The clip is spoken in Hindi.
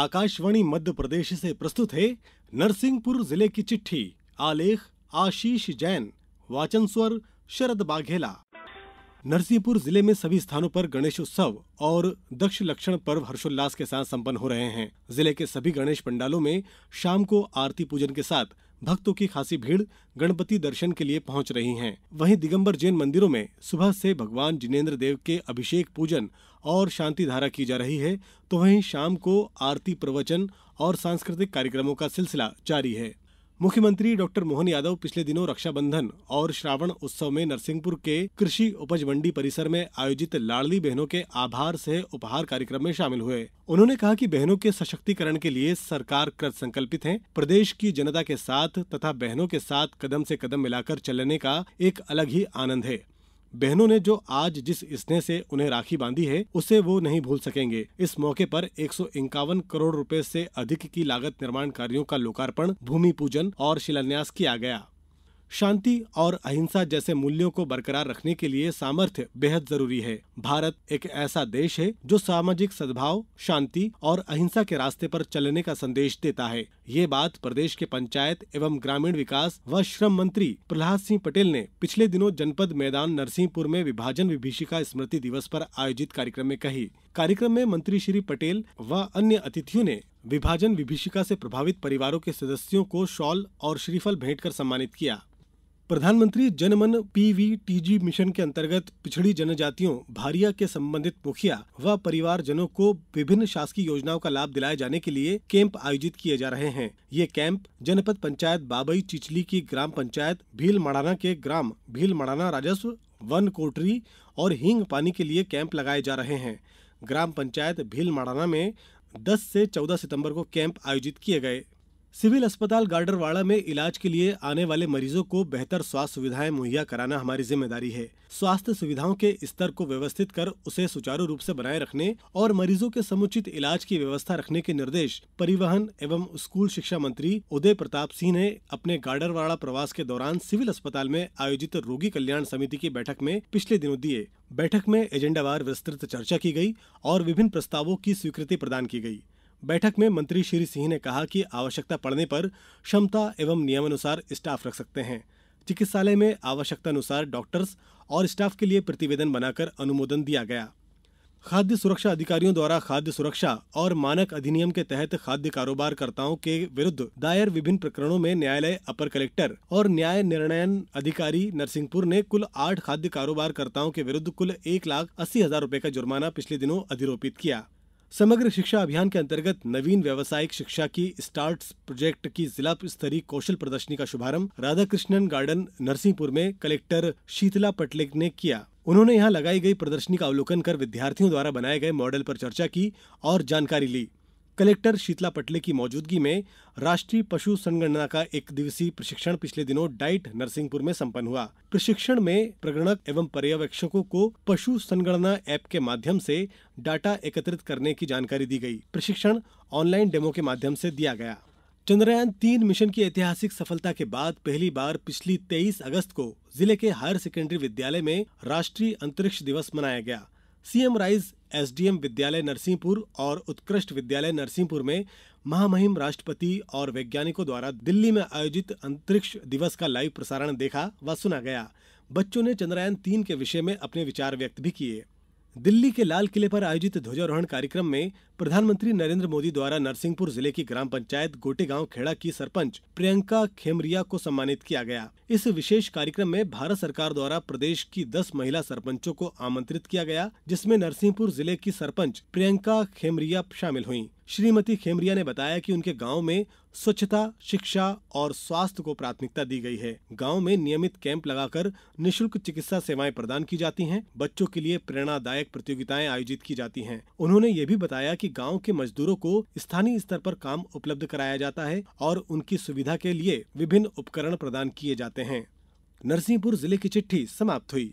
आकाशवाणी मध्य प्रदेश से प्रस्तुत है नरसिंहपुर जिले की चिट्ठी आलेख आशीष जैन वाचन स्वर शरद बाघेला नरसिंहपुर जिले में सभी स्थानों पर गणेश उत्सव और दक्ष लक्षण पर्व हर्षोल्लास के साथ संपन्न हो रहे हैं जिले के सभी गणेश पंडालों में शाम को आरती पूजन के साथ भक्तों की खासी भीड़ गणपति दर्शन के लिए पहुंच रही है वहीं दिगंबर जैन मंदिरों में सुबह से भगवान जिनेन्द्र देव के अभिषेक पूजन और शांति धारा की जा रही है तो वहीं शाम को आरती प्रवचन और सांस्कृतिक कार्यक्रमों का सिलसिला जारी है मुख्यमंत्री डॉक्टर मोहन यादव पिछले दिनों रक्षाबंधन और श्रावण उत्सव में नरसिंहपुर के कृषि उपज मंडी परिसर में आयोजित लाडली बहनों के आभार से उपहार कार्यक्रम में शामिल हुए उन्होंने कहा कि बहनों के सशक्तिकरण के लिए सरकार कृत संकल्पित है प्रदेश की जनता के साथ तथा बहनों के साथ कदम से कदम मिलाकर चलने का एक अलग ही आनंद है बहनों ने जो आज जिस स्नेह से उन्हें राखी बांधी है उसे वो नहीं भूल सकेंगे इस मौके पर एक करोड़ रुपए से अधिक की लागत निर्माण कार्यों का लोकार्पण भूमि पूजन और शिलान्यास किया गया शांति और अहिंसा जैसे मूल्यों को बरकरार रखने के लिए सामर्थ्य बेहद जरूरी है भारत एक ऐसा देश है जो सामाजिक सद्भाव शांति और अहिंसा के रास्ते पर चलने का संदेश देता है ये बात प्रदेश के पंचायत एवं ग्रामीण विकास व श्रम मंत्री प्रहलाद सिंह पटेल ने पिछले दिनों जनपद मैदान नरसिंहपुर में विभाजन विभीषिका स्मृति दिवस पर आयोजित कार्यक्रम में कही कार्यक्रम में मंत्री श्री पटेल व अन्य अतिथियों ने विभाजन विभीषिका से प्रभावित परिवारों के सदस्यों को शॉल और श्रीफल भेंट कर सम्मानित किया प्रधानमंत्री जनमन पीवीटीजी मिशन के अंतर्गत पिछड़ी जनजातियों भारिया के संबंधित मुखिया व परिवारजनों को विभिन्न शासकीय योजनाओं का लाभ दिलाए जाने के लिए कैंप आयोजित किए जा रहे हैं ये कैंप जनपद पंचायत बाबई चिचली की ग्राम पंचायत भील मड़ाना के ग्राम भील मड़ाना राजस्व वन कोटरी और हिंग पानी के लिए कैंप लगाए जा रहे हैं ग्राम पंचायत भील मड़ाना में दस से चौदह सितम्बर को कैंप आयोजित किए गए सिविल अस्पताल गाडरवाड़ा में इलाज के लिए आने वाले मरीजों को बेहतर स्वास्थ्य सुविधाएं मुहैया कराना हमारी जिम्मेदारी है स्वास्थ्य सुविधाओं के स्तर को व्यवस्थित कर उसे सुचारू रूप से बनाए रखने और मरीजों के समुचित इलाज की व्यवस्था रखने के निर्देश परिवहन एवं स्कूल शिक्षा मंत्री उदय प्रताप सिंह ने अपने गाडरवाड़ा प्रवास के दौरान सिविल अस्पताल में आयोजित रोगी कल्याण समिति की बैठक में पिछले दिनों दिए बैठक में एजेंडावार विस्तृत चर्चा की गई और विभिन्न प्रस्तावों की स्वीकृति प्रदान की गई बैठक में मंत्री श्री सिंह ने कहा कि आवश्यकता पड़ने पर क्षमता एवं नियमानुसार स्टाफ रख सकते हैं चिकित्सालय में आवश्यकतानुसार डॉक्टर्स और स्टाफ के लिए प्रतिवेदन बनाकर अनुमोदन दिया गया खाद्य सुरक्षा अधिकारियों द्वारा खाद्य सुरक्षा और मानक अधिनियम के तहत खाद्य कारोबारकर्ताओं के विरुद्ध दायर विभिन्न प्रकरणों में न्यायालय अपर कलेक्टर और न्याय निर्णयन अधिकारी नरसिंहपुर ने कुल आठ खाद्य कारोबारकर्ताओं के विरुद्ध कुल एक लाख अस्सी हजार रूपए का जुर्माना पिछले दिनों अधिरोपित किया समग्र शिक्षा अभियान के अंतर्गत नवीन व्यावसायिक शिक्षा की स्टार्ट प्रोजेक्ट की जिला स्तरीय कौशल प्रदर्शनी का शुभारंभ राधाकृष्णन गार्डन नरसिंहपुर में कलेक्टर शीतला पटलेक ने किया उन्होंने यहां लगाई गई प्रदर्शनी का अवलोकन कर विद्यार्थियों द्वारा बनाए गए मॉडल पर चर्चा की और जानकारी ली कलेक्टर शीतला पटले की मौजूदगी में राष्ट्रीय पशु संगणना का एक दिवसीय प्रशिक्षण पिछले दिनों डाइट नरसिंहपुर में संपन्न हुआ प्रशिक्षण में प्रगणक एवं पर्यवेक्षकों को पशु संगणना ऐप के माध्यम से डाटा एकत्रित करने की जानकारी दी गई प्रशिक्षण ऑनलाइन डेमो के माध्यम से दिया गया चंद्रयान तीन मिशन की ऐतिहासिक सफलता के बाद पहली बार पिछली तेईस अगस्त को जिले के हायर सेकेंडरी विद्यालय में राष्ट्रीय अंतरिक्ष दिवस मनाया गया सीएम राइज एसडीएम विद्यालय नरसिंहपुर और उत्कृष्ट विद्यालय नरसिंहपुर में महामहिम राष्ट्रपति और वैज्ञानिकों द्वारा दिल्ली में आयोजित अंतरिक्ष दिवस का लाइव प्रसारण देखा व सुना गया बच्चों ने चंद्रयान तीन के विषय में अपने विचार व्यक्त भी किये दिल्ली के लाल किले पर आयोजित ध्वजारोहण कार्यक्रम में प्रधानमंत्री नरेंद्र मोदी द्वारा नरसिंहपुर जिले की ग्राम पंचायत गोटेगांव खेड़ा की सरपंच प्रियंका खेमरिया को सम्मानित किया गया इस विशेष कार्यक्रम में भारत सरकार द्वारा प्रदेश की 10 महिला सरपंचों को आमंत्रित किया गया जिसमें नरसिंहपुर जिले की सरपंच प्रियंका खेमरिया शामिल हुई श्रीमती खेमरिया ने बताया कि उनके गांव में स्वच्छता शिक्षा और स्वास्थ्य को प्राथमिकता दी गई है गांव में नियमित कैंप लगाकर निशुल्क चिकित्सा सेवाएं प्रदान की जाती हैं बच्चों के लिए प्रेरणादायक प्रतियोगिताएं आयोजित की जाती हैं उन्होंने ये भी बताया कि गांव के मजदूरों को स्थानीय स्तर पर काम उपलब्ध कराया जाता है और उनकी सुविधा के लिए विभिन्न उपकरण प्रदान किए जाते हैं नरसिंहपुर जिले की चिट्ठी समाप्त हुई